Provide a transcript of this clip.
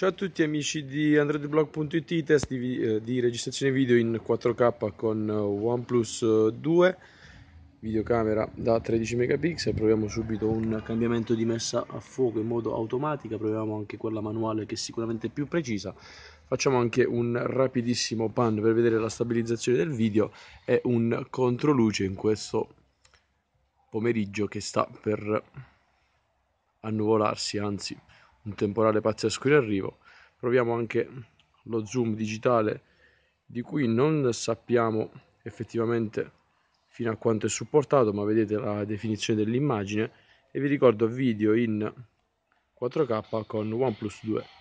Ciao a tutti amici di androidblog.it, test di, eh, di, registrazione video in 4K con eh, OnePlus 2, eh, videocamera da 13 megapixel, proviamo subito un cambiamento di messa a fuoco in modo automatico, proviamo anche quella manuale che è sicuramente più precisa, facciamo anche un rapidissimo pan per vedere la stabilizzazione del video e un controluce in questo pomeriggio che sta per annuvolarsi, anzi un temporale pazzesco in arrivo. Proviamo anche lo zoom digitale di cui non sappiamo effettivamente fino a quanto è supportato, ma vedete la definizione dell'immagine e vi ricordo video in 4K con OnePlus 2.